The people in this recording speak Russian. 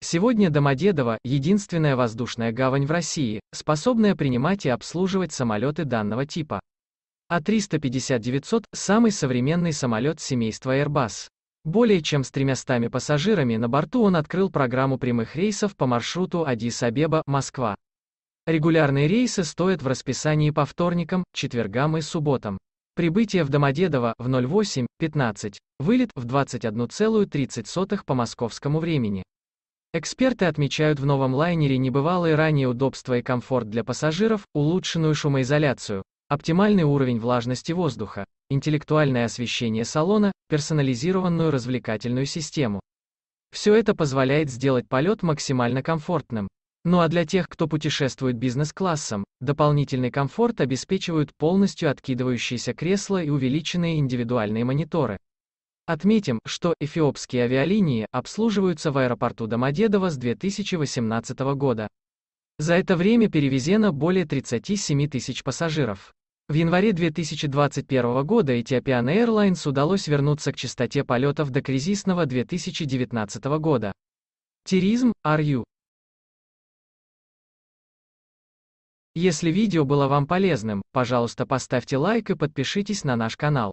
Сегодня Домодедово – единственная воздушная гавань в России, способная принимать и обслуживать самолеты данного типа. А350-900 – самый современный самолет семейства Airbus. Более чем с 300 пассажирами на борту он открыл программу прямых рейсов по маршруту Адис-Абеба, Москва. Регулярные рейсы стоят в расписании по вторникам, четвергам и субботам. Прибытие в Домодедово в 08.15, вылет в 21.30 по московскому времени. Эксперты отмечают в новом лайнере небывалые ранее удобства и комфорт для пассажиров, улучшенную шумоизоляцию, оптимальный уровень влажности воздуха, интеллектуальное освещение салона, персонализированную развлекательную систему. Все это позволяет сделать полет максимально комфортным. Ну а для тех, кто путешествует бизнес-классом, дополнительный комфорт обеспечивают полностью откидывающиеся кресла и увеличенные индивидуальные мониторы. Отметим, что эфиопские авиалинии обслуживаются в аэропорту Домодедово с 2018 года. За это время перевезено более 37 тысяч пассажиров. В январе 2021 года Ethiopian Airlines удалось вернуться к частоте полетов до кризисного 2019 года. Теризм, RU. Если видео было вам полезным, пожалуйста поставьте лайк и подпишитесь на наш канал.